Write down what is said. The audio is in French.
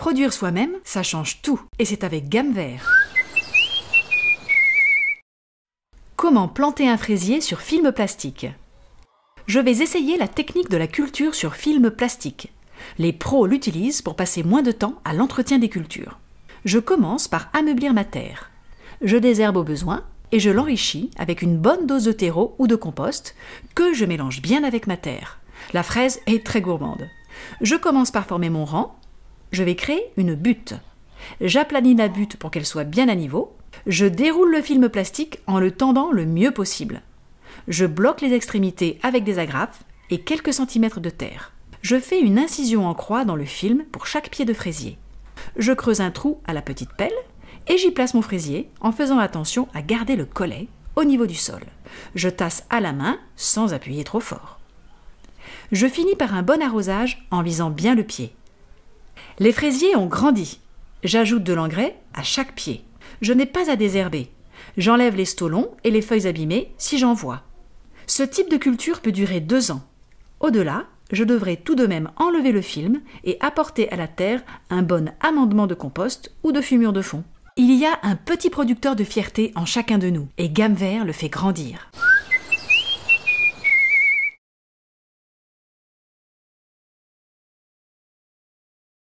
Produire soi-même, ça change tout, et c'est avec gamme vert. Comment planter un fraisier sur film plastique Je vais essayer la technique de la culture sur film plastique. Les pros l'utilisent pour passer moins de temps à l'entretien des cultures. Je commence par ameublir ma terre. Je désherbe au besoin et je l'enrichis avec une bonne dose de terreau ou de compost que je mélange bien avec ma terre. La fraise est très gourmande. Je commence par former mon rang je vais créer une butte. J'aplanis la butte pour qu'elle soit bien à niveau. Je déroule le film plastique en le tendant le mieux possible. Je bloque les extrémités avec des agrafes et quelques centimètres de terre. Je fais une incision en croix dans le film pour chaque pied de fraisier. Je creuse un trou à la petite pelle et j'y place mon fraisier en faisant attention à garder le collet au niveau du sol. Je tasse à la main sans appuyer trop fort. Je finis par un bon arrosage en visant bien le pied. Les fraisiers ont grandi. J'ajoute de l'engrais à chaque pied. Je n'ai pas à désherber. J'enlève les stolons et les feuilles abîmées si j'en vois. Ce type de culture peut durer deux ans. Au-delà, je devrais tout de même enlever le film et apporter à la terre un bon amendement de compost ou de fumure de fond. Il y a un petit producteur de fierté en chacun de nous, et Gamvert le fait grandir.